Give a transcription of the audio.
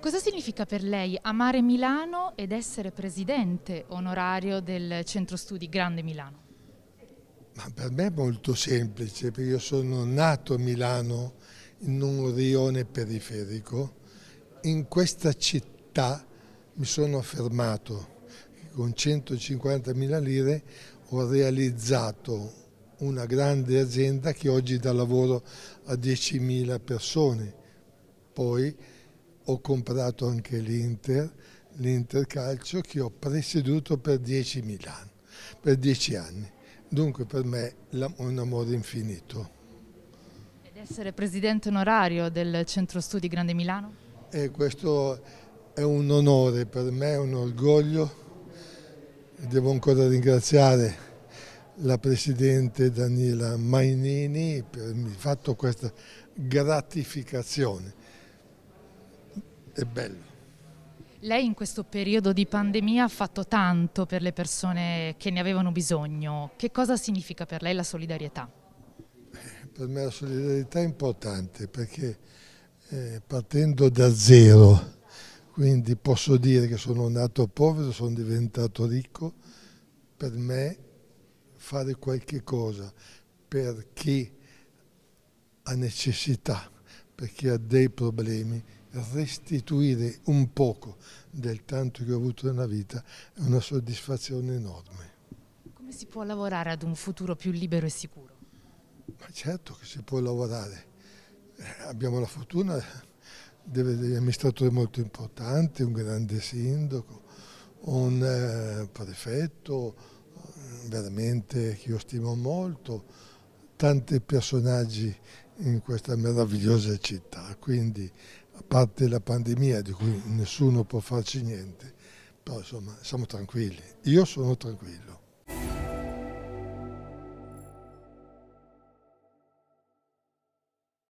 Cosa significa per lei amare Milano ed essere presidente onorario del Centro Studi Grande Milano? Ma per me è molto semplice, perché io sono nato a Milano in un rione periferico. In questa città mi sono fermato con 150.000 lire ho realizzato una grande azienda che oggi dà lavoro a 10.000 persone. Poi ho comprato anche l'Inter, l'Inter Calcio che ho presieduto per 10, Milano, per 10 anni. Dunque per me è un amore infinito. Ed essere presidente onorario del Centro Studi Grande Milano? E eh, questo è un onore per me, è un orgoglio. Devo ancora ringraziare la Presidente Daniela Mainini per avermi fatto questa gratificazione è bello. Lei in questo periodo di pandemia ha fatto tanto per le persone che ne avevano bisogno. Che cosa significa per lei la solidarietà? Eh, per me la solidarietà è importante perché eh, partendo da zero, quindi posso dire che sono nato povero, sono diventato ricco, per me fare qualche cosa per chi ha necessità, per chi ha dei problemi restituire un poco del tanto che ho avuto nella vita è una soddisfazione enorme. Come si può lavorare ad un futuro più libero e sicuro? Ma certo che si può lavorare. Eh, abbiamo la fortuna di avere un amministratore molto importante, un grande sindaco, un eh, prefetto veramente che io stimo molto, tanti personaggi in questa meravigliosa città. Quindi, a parte la pandemia di cui nessuno può farci niente, però insomma siamo tranquilli. Io sono tranquillo.